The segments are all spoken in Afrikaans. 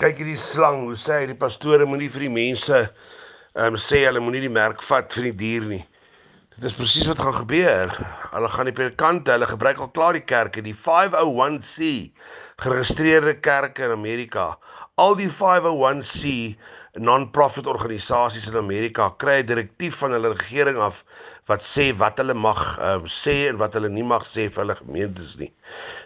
kyk hierdie slang, hoe sê hy die pastore moenie vir die mense ehm um, sê hulle moenie die merk vat van die dier nie. Dit is presies wat gaan gebeur. Hulle gaan die predikante, hulle gebruik al klaar die kerke, die 501c geregistreerde kerke in Amerika. Al die 501c non-profit organisasies in Amerika kry 'n direktief van hulle regering af wat sê wat hulle mag um, sê en wat hulle nie mag sê vir hulle gemeentes nie.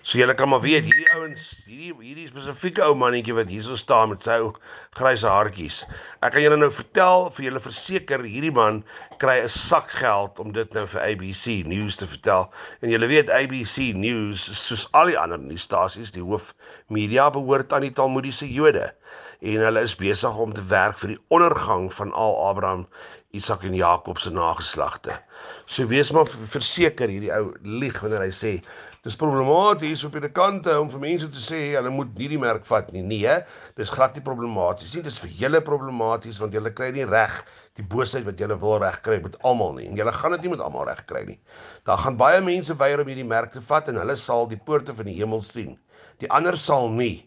So julle kan maar weet hierdie ouens, hierdie hierdie spesifieke ou mannetjie wat hierso staan met sy ou grys haartjies. Ek kan julle nou vertel vir julle verseker hierdie man kry 'n sak geld om dit nou vir ABC News te vertel. En julle weet ABC News soos al die ander nuusstasies, die hoof media behoort aan die Talmudiese Jode en hulle is besig om te werk vir die ondergang van al Abraham, Isak en Jakob se nageslagte. So wees maar verseker hierdie ou lieg wanneer hy sê dis problematies op hierdie kante om vir mense te sê hulle moet hierdie merk vat nie. Nee, dis glad nie problematies nie. Dis vir julle problematies want julle kry nie reg die boosheid wat julle wil regkry met almal nie en julle gaan dit nie met almal regkry nie. Daar gaan baie mense weier om hierdie merk te vat en hulle sal die poorte van die hemel sien. Die ander sal nie.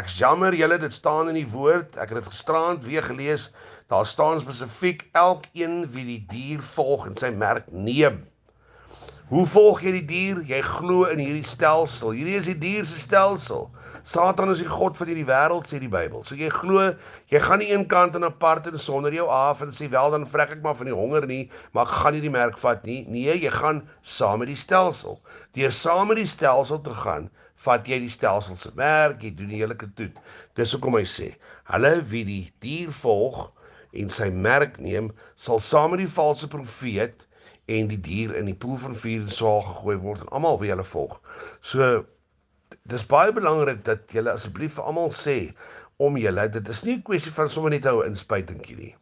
Ek jammer julle, dit staan in die woord. Ek het dit gisteraand weer gelees. Daar staan spesifiek elkeen wie die dier volg en sy merk neem. Hoe volg jy die dier? Jy glo in hierdie stelsel. Hierdie is die dier se stelsel. Satan is die god van hierdie wêreld sê die Bybel. So jy glo, jy gaan nie een kant en apart en sonder jou af en sê wel dan vrek ek maar van die honger nie, maar ek gaan nie die merk vat nie. Nee, jy gaan saam met die stelsel. Deur saam met die stelsel te gaan, vat jy die stelsel se werk, jy doen die hele toet. Dis hoekom hy sê, hulle wie die dier volg en sy merk neem, sal saam met die valse profeet en die dier in die poel van vuur swaar gegooi word en almal wie hulle volg. So dis baie belangrik dat jy asseblief vir almal sê om julle, dit is nie 'n kwessie van sommer net hou inspuitingkie nie.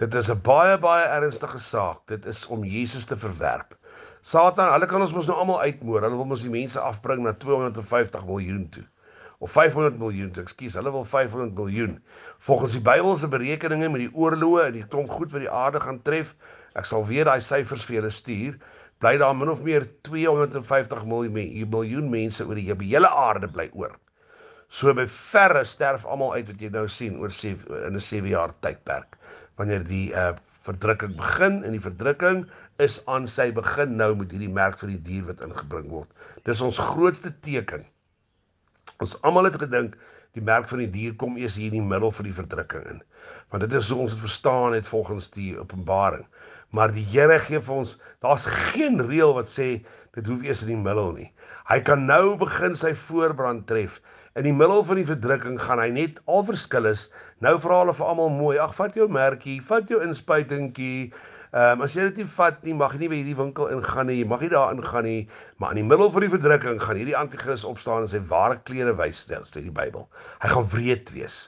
Dit is 'n baie baie ernstige saak. Dit is om Jesus te verwerp. Satan, hulle kan ons mos nou almal uitmoor. Hulle wil mos die mense afbring na 250 miljoen toe. Of 500 miljoen, toe, ekskuus, hulle wil 500 miljoen. Volgens die Bybelse berekeninge met die oorloë en die klomp goed wat die aarde gaan tref, ek sal weer daai syfers vir julle stuur. Bly daar min of meer 250 miljoen, miljoen mense oor die hele aarde bly oor. So by verre sterf almal uit wat jy nou sien oor 7 in 'n 7 jaar tydperk wanneer die uh, verdrukking begin en die verdrukking is aan sy begin nou met hierdie merk van die dier wat ingebring word. Dis ons grootste teken. Ons almal het gedink die merk van die dier kom eers hier in die middel van die verdrukking in. Want dit is hoe ons dit verstaan het volgens die Openbaring. Maar die Here gee vir ons, daar's geen reël wat sê Dit hoef eers in die middel nie. Hy kan nou begin sy voorbrand tref. In die middel van die verdrukking gaan hy net al verskil is. Nou vra hulle vir almal mooi, ag vat jou merkie, vat jou inspuitingkie. Ehm um, as jy dit nie vat nie, mag jy nie by hierdie winkel ingaan nie. Jy mag nie daar ingaan nie. Maar in die middel van die verdrukking gaan hierdie anti-kris opstaan en sy ware klere wys stel in die Bybel. Hy gaan wreed wees.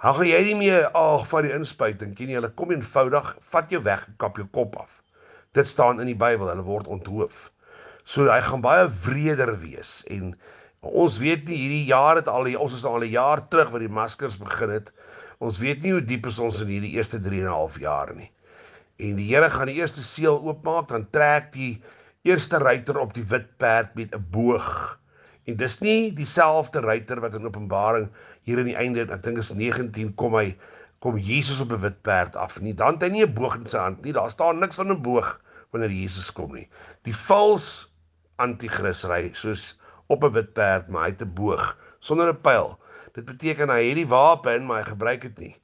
Hou gou jy nie meer ag van die inspuiting. Ken jy hulle kom eenvoudig vat jou weg, kap jou kop af. Dit staan in die Bybel, hulle word onthoof. So hy gaan baie wreder wees en ons weet nie hierdie jaar het al ons is nou al 'n jaar terug wat die maskers begin het. Ons weet nie hoe diep ons in hierdie eerste 3 en 'n half jaar nie. En die Here gaan die eerste seël oopmaak, dan trek die eerste ruiter op die wit perd met 'n boog. En dis nie dieselfde ruiter wat in Openbaring hier aan die einde, ek dink is 19 kom hy kom Jesus op 'n wit perd af nie. Dan het hy nie 'n boog in sy hand nie. Daar staan niks van 'n boog wanneer Jesus kom nie. Die valse anti-kris ry soos op 'n wit perd maar hy het 'n boog sonder 'n pyl. Dit beteken hy het die wapen maar hy gebruik dit nie.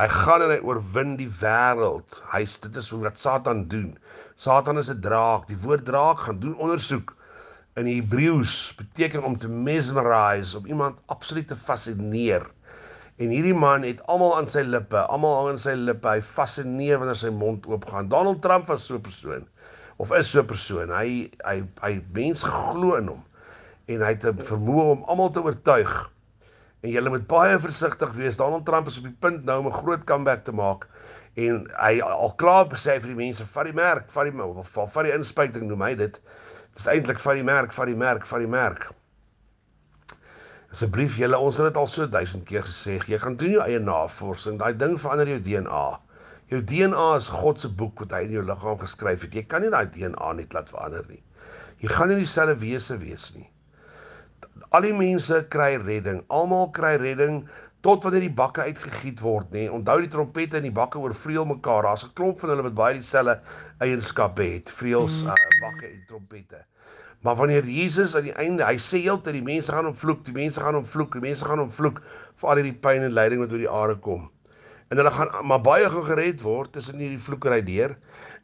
Hy gaan en hy oorwin die wêreld. Hy dit is wat Satan doen. Satan is 'n draak. Die woord draak gaan doen ondersoek. In Hebreëus beteken om te mesmerize, om iemand absoluut te fascineer. En hierdie man het almal aan sy lippe, almal hang aan sy lippe. Hy fascineer wanneer sy mond oopgaan. Donald Trump was so 'n persoon of is so 'n persoon. Hy hy hy mens glo in hom en hy het 'n vermoë om almal te oortuig. En jy moet baie versigtig wees. Donald Trump is op die punt nou om 'n groot comeback te maak en hy al klaar besê vir die mense vat die merk, vat die vat die inspuiting noem hy dit. Dis eintlik vat die merk, vat die merk, vat die merk. Asseblief julle, ons het dit al so 1000 keer gesê, jy gaan doen jou eie navorsing. Daai ding verander jou DNA. Jou DNA is God se boek wat hy in jou liggaam geskryf het. Jy kan nie daai DNA net laat verander nie. Jy gaan nie dieselfde wese wees nie. Al die mense kry redding. Almal kry redding tot wanneer die bakke uitgegiet word, nê. Onthou die trompette en die bakke oorvreel mekaar. Daar's 'n klomp van hulle wat baie dieselfde eienskappe het. Vreels uh, bakke en trompette. Maar wanneer Jesus aan die einde, hy sê heeltyd die mense gaan hom vloek, die mense gaan hom vloek, die mense gaan hom vloek vir al hierdie pyn en lyding wat oor die aarde kom en hulle gaan maar baie gou gered word tussen hierdie vloekery deur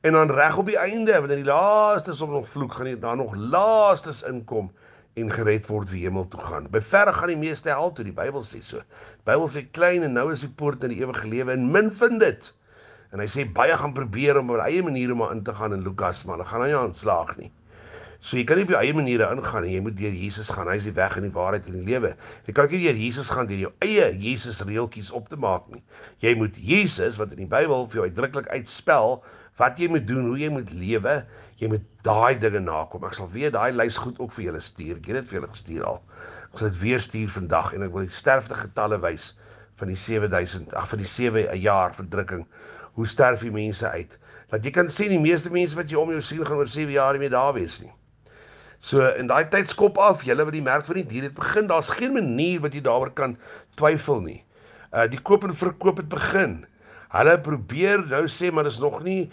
en dan reg op die einde wanneer die laastes op nog vloek gaan nie dan nog laastes inkom en gered word wie hemel toe gaan. By verre gaan die meeste hel toe, die Bybel sê so. Die Bybel sê klein en nou is die poort na die ewige lewe en min vind dit. En hy sê baie gaan probeer om op hulle eie manier om aan te gaan in Lukas, maar hulle gaan aan nie aanslaag nie. So jy kan nie op jou eie maniere ingaan nie. Jy moet deur Jesus gaan. Hy is die weg en die waarheid en die lewe. Jy kan nie deur Jesus gaan deur jou eie Jesus reeltjies op te maak nie. Jy moet Jesus wat in die Bybel vir jou uitdruklik uitspel wat jy moet doen, hoe jy moet lewe, jy moet daai dinge nakom. Ek sal weer daai lys goed ook vir julle stuur. Ek het dit vir julle gestuur al. Ek sal dit weer stuur vandag en ek wil die sterfte getalle wys van die 7000, ag van die 7 jaar verdrukking. Hoe sterf die mense uit? Dat jy kan sien die meeste mense wat jy om jou sien gaan oor 7 jaar nie meer daar wees nie. So in daai tyd skop af julle wat die merk van die dier het begin. Daar's geen manier wat jy daaroor kan twyfel nie. Uh die koop en verkoop het begin. Hulle probeer nou sê maar dis nog nie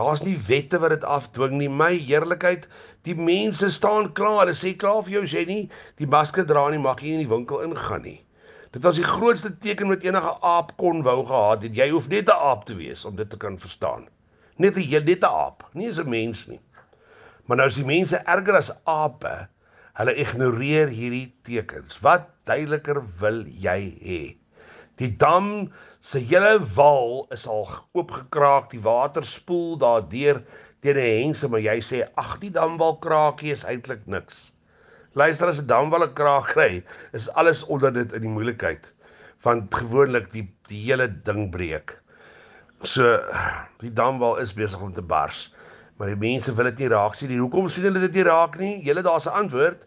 daar's nie wette wat dit afdwing nie. My heerlikheid, die mense staan klaar. Hulle sê klaar vir jou, Jenny, die masker dra nie, mag jy in die winkel ingaan nie. Dit was die grootste teken wat enige aap kon wou gehad het. Jy hoef net 'n aap te wees om dit te kan verstaan. Net 'n net 'n aap, nie 'n mens nie. Maar nou is die mense erger as ape. Hulle ignoreer hierdie tekens. Wat duideliker wil jy hê? Die dam se hele wal is al oopgekraak, die water spoel daardeur teen 'n hengse, maar jy sê ag, die damwal kraakie is eintlik niks. Luister as 'n damwal 'n kraak kry, is alles onder dit in die moeilikheid want gewoonlik die die hele ding breek. So die damwal is besig om te bars. Maar die mense wil dit nie raak sien nie. Hoekom sien hulle dit nie raak nie? Julle daar's 'n antwoord.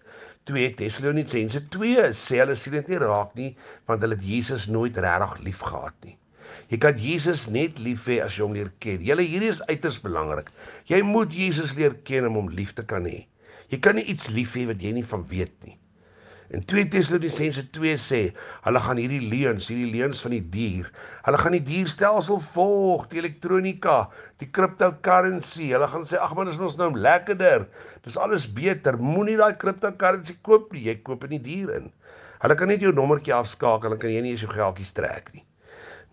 2 Tessalonisense 2 sê hulle sien dit nie raak nie want hulle het Jesus nooit regtig liefgehad nie. Jy kan Jesus net lief hê as jy hom leer ken. Julle hierdie is uiters belangrik. Jy moet Jesus leer ken om hom lief te kan hê. Jy kan nie iets lief hê wat jy nie van weet nie. In 2 Tessalonisense 2 sê, hulle gaan hierdie leuns, hierdie leuns van die dier, hulle gaan die dierstelsel volg, die elektronika, die cryptocurrency. Hulle gaan sê, ag man, is ons nou lekkerder. Dis alles beter. Moenie daai cryptocurrency koop nie. Jy koop in die dier in. Hulle kan net jou nommertjie afskakel, hulle kan jy nie eens jou geldjies trek nie.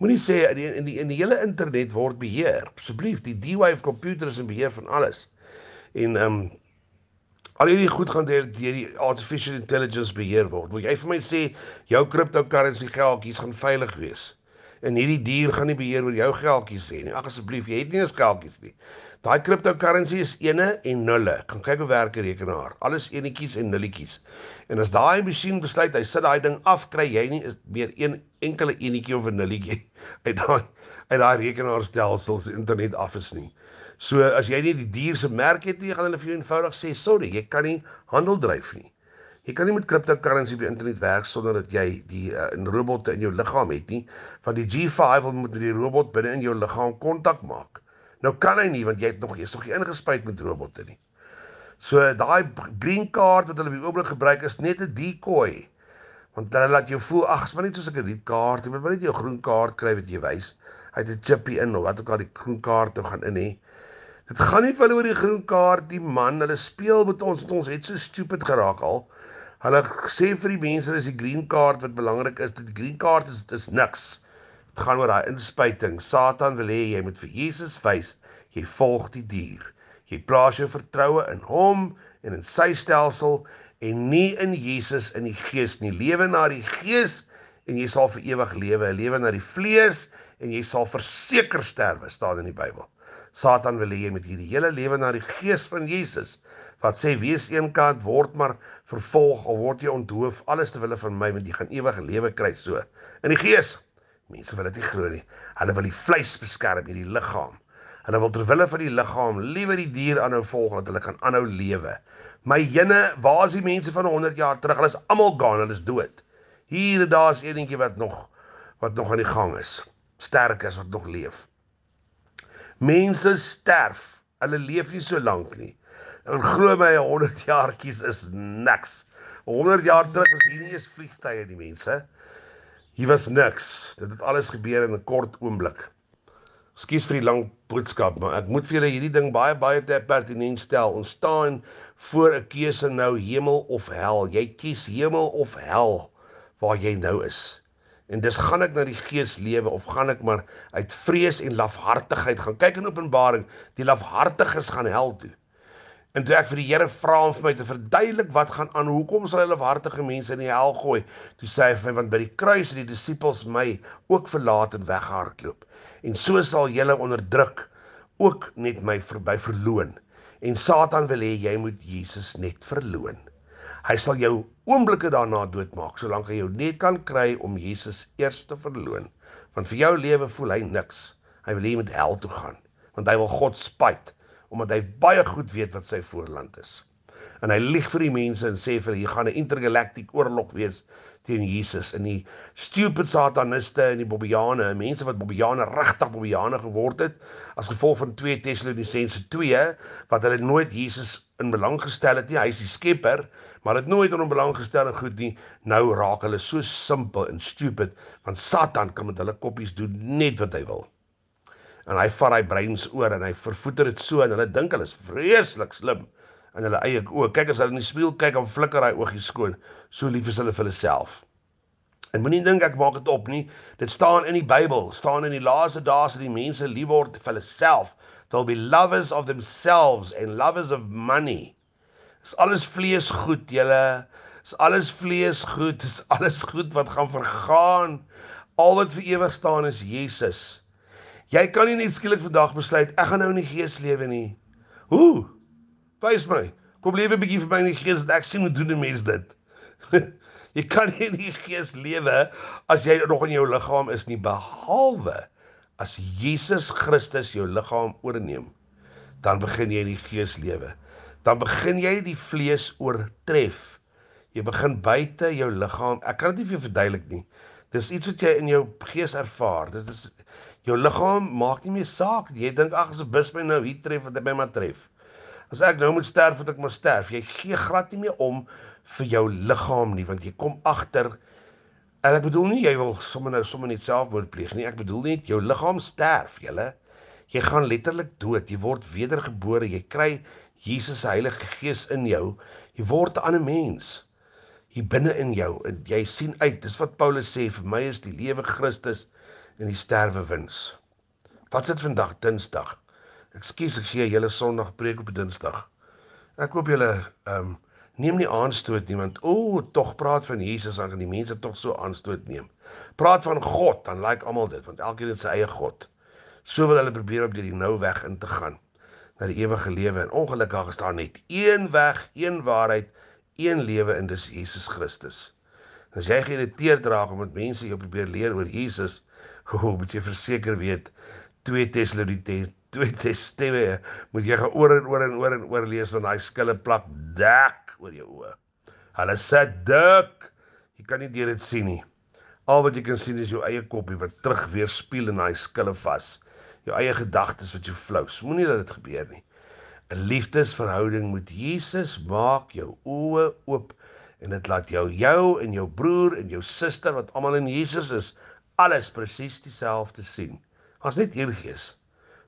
Moenie sê in die, in die in die hele internet word beheer. Asseblief, die D-Wave komputer is in beheer van alles. En ehm um, al hierdie goed gaan deur deur die artificial intelligence beheer word. Wil jy vir my sê jou cryptocurrency geldjies gaan veilig wees? en hierdie dier gaan nie beheer oor jou geldjies hê nie. Ag asseblief, jy het nie 'n skalkies nie. Daai cryptocurrency is ene en nulle. Kan kyk op werkerekenaar. Alles enetjies en nulletjies. En as daai masjien besluit hy sit daai ding af, kry jy nie is meer een enkele enetjie of 'n nulletjie uit daai uit daai rekenaarstelsel se internet af is nie. So as jy nie die dier se merk het nie, gaan hulle vir jou eenvoudig sê sorry, jy kan nie handel dryf nie. Jy kan nie met cryptocurrency op die internet werk sonder dat jy die uh, eh, 'n robotte in jou liggaam het nie. Van die G5 moet jy die robot binne in jou liggaam kontak maak. Nou kan hy nie want jy het nog jy's nog nie ingespyt met robotte nie. So daai green card wat hulle op die oomblik gebruik is net 'n decoy. Want hulle laat jou voel ag, spaar net soos 'n credit card, jy moet net jou groen kaart kry wat jy wys. Hy het 'n chipie in of wat ook al die groen kaart nou gaan in hê. Dit gaan nie vir hulle oor die groen kaart, die man, hulle speel met ons, ons het so stupid geraak al. Hulle sê vir die mense dis die green card wat belangrik is. Dit green card is dis niks. Dit gaan oor daai inspuiting. Satan wil hê jy moet vir Jesus wys. Jy volg die dier. Jy plaas jou vertroue in hom en in sy stelsel en nie in Jesus in die gees nie. Lewe na die gees en jy sal vir ewig lewe. Lewe na die vlees en jy sal verseker sterwe staan in die Bybel. Satan wil hê jy moet hierdie hele lewe na die gees van Jesus wat sê wees eenkant word maar vervolg of word jy onthoof alles ter wille van my want jy gaan ewige lewe kry so in die gees mense wil dit nie glo nie hulle wil die vleis beskerm hierdie liggaam hulle wil ter wille van die liggaam liewer die dier aanhou volg dat hulle kan aanhou lewe my jene waar is die mense van 100 jaar terug hulle is almal gaan hulle is dood hier en daar is eendietjie wat nog wat nog aan die gang is sterker as wat nog leef Mense sterf. Hulle leef nie so lank nie. En glo my, 100 jaartjies is niks. 100 jaar terug was hier nie eens vliegtye die mense. Hier was niks. Dit het alles gebeur in 'n kort oomblik. Skus vir die lang boodskap, maar ek moet vir julle hierdie ding baie baie te pertinent stel. Ons staan voor 'n keuse nou, hemel of hel. Jy kies hemel of hel waar jy nou is. En dis gaan ek na die gees lewe of gaan ek maar uit vrees en lafhartigheid gaan kyk in Openbaring, die lafhartiges gaan hel toe. En toe ek vir die Here vra om vir my te verduidelik wat gaan aan, hoekom sal hulle lafhartige mense in die hel gooi? Toe sê hy vir my want by die kruis het die disippels my ook verlaat en weggehardloop. En so sal julle onderdruk ook net my verby verloon. En Satan wil hê jy moet Jesus net verloon. Hy sal jou oomblikke daarna doodmaak solank hy jou net kan kry om Jesus eers te verloon. Want vir jou lewe voel hy niks. Hy wil hê jy moet hel toe gaan want hy wil God spyt omdat hy baie goed weet wat sy voorland is en hy lieg vir die mense en sê vir hulle jy gaan 'n intergalaktiese oorlog wees teen Jesus en die stupid sataniste en die bobbejane, mense wat bobbejane regtig bobbejane geword het as gevolg van 2 Tessalonisense 2 wat hulle nooit Jesus in belang gestel het nie. Hy is die skepper, maar dit nooit aan hom belang gestel en goed nie. Nou raak hulle so simpel en stupid want Satan kan met hulle koppies doen net wat hy wil en hy vat hy breins oor en hy vervoeter dit so en hulle dink hulle is vreeslik slim in hulle eie oë. Kyk as hulle in die spieël kyk, dan flikker daai oogies skoon. So lief is hulle vir hulle self. En moenie dink ek maak dit op nie. Dit staan in die Bybel, staan in die laaste dae sal die mense lief word vir hulle self. They'll be lovers of themselves and lovers of money. Dis alles vlees goed, julle. Dis alles vlees goed. Dis alles goed wat gaan vergaan. Al wat vir ewig staan is Jesus. Jy kan nie net skielik vandag besluit ek gaan nou in die gees lewe nie. Hoe? Wys my. Kom lewe 'n bietjie vir my in die gees dat ek sien hoe doen 'n mens dit. jy kan nie in die gees lewe as jy nog in jou liggaam is nie behalwe as Jesus Christus jou liggaam oorneem. Dan begin jy in die gees lewe. Dan begin jy die vlees oortref. Jy begin buite jou liggaam. Ek kan dit nie vir jou verduidelik nie. Dis iets wat jy in jou gees ervaar. Dis is jou liggaam maak nie meer saak. Jy dink ag, as 'n bus my nou hier tref, dan by my tref. As ek nou moet sterf, moet ek maar sterf. Jy gee glad nie meer om vir jou liggaam nie, want jy kom agter en ek bedoel nie jy wil sommer nou sommer net selfmoord pleeg nie. Ek bedoel net jou liggaam sterf, julle. Jy gaan letterlik dood. Jy word wedergebore. Jy kry Jesus se Heilige Gees in jou. Jy word 'n ander mens hier binne in jou en jy sien uit. Dis wat Paulus sê, vir my is die lewe Christus en die sterwe wins. Wat sit vandag Dinsdag? Ekskuus ek gee julle Sondag preek op Dinsdag. Ek hoop julle ehm um, neem nie aanstoot nie want o, oh, tog praat van Jesus aan die mense tog so aanstoot neem. Praat van God, dan lyk like almal dit want elkeen het sy eie god. So wil hulle probeer op hierdie nou weg in te gaan na die ewige lewe en ongelukkig is daar net een weg, een waarheid, een lewe en dis Jesus Christus. En as jy geïrriteerd raak omdat mense jou probeer leer oor Jesus, hoe moet jy verseker weet 2 Tessalonisense 2 Testewe moet jy geoor en oor en oor en oor lees want daai skille plak dek oor jou oë. Hulle sê dik. Jy kan nie deur dit sien nie. Al wat jy kan sien is jou eie kopie wat terug weer speel in daai skille vas. Jou eie gedagtes wat jou flous. Moenie dat dit gebeur nie. 'n Liefdesverhouding met Jesus maak jou oë oop en dit laat jou jou en jou broer en jou suster wat almal in Jesus is, alles presies dieselfde sien. Ons net hier gees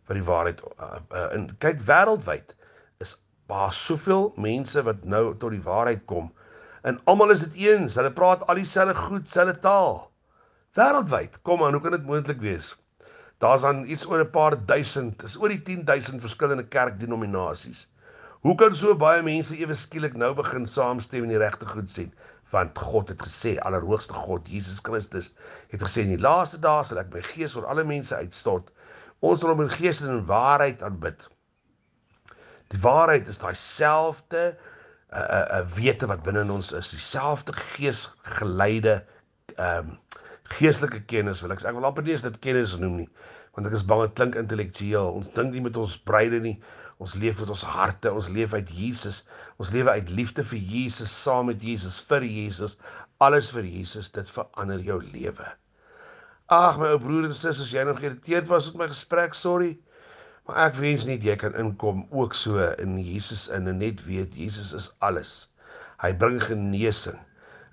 vir die waarheid in uh, uh, kyk wêreldwyd is baie soveel mense wat nou tot die waarheid kom en almal is dit eens hulle praat al dieselfde goed selfde taal wêreldwyd kom aan hoe kan dit moontlik wees daar's dan iets oor 'n paar duisend is oor die 10000 verskillende kerkdenominasies hoe kan so baie mense ewe skielik nou begin saamstem en die regte goed sien want God het gesê allerhoogste God Jesus Christus het gesê in die laaste dae sal ek my gees oor alle mense uitstort Ons sal hom in gees en in waarheid aanbid. Die waarheid is daai selfde 'n uh, 'n uh, wete wat binne in ons is, dieselfde geesgeleide ehm um, geestelike kennis wil ek sê. Ek wil amper nie eens dit kennis noem nie, want ek is bang dit klink intellektueel. Ons dink nie met ons breine nie. Ons leef met ons harte. Ons leef uit Jesus. Ons lewe uit liefde vir Jesus, saam met Jesus, vir Jesus, alles vir Jesus. Dit verander jou lewe. Ag my ou broer en sussie, as jy nog geïrriteerd was met my gesprek, sorry. Maar ek wens net jy kan inkom ook so in Jesus in en net weet Jesus is alles. Hy bring genesing.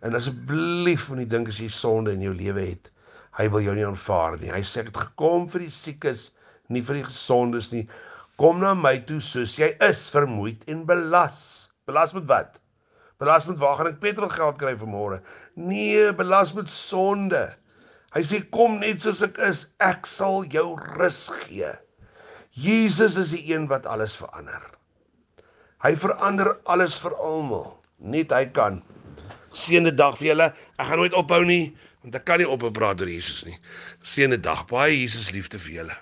En asseblief moenie dink as jy sonde in jou lewe het, hy wil jou nie aanvaar nie. Hy sê ek het gekom vir die siekes, nie vir die gesondes nie. Kom na my toe soos jy is, vermoeid en belas. Belas met wat? Belas met waar gaan ek petrol geld kry vanmôre? Nee, belas met sonde. Hy sê kom net soos ek is, ek sal jou rus gee. Jesus is die een wat alles verander. Hy verander alles vir almal, net hy kan. Seënde dag vir julle. Ek gaan nooit ophou nie, want ek kan nie ophou praat oor Jesus nie. Seënde dag. Baie Jesus liefde vir julle.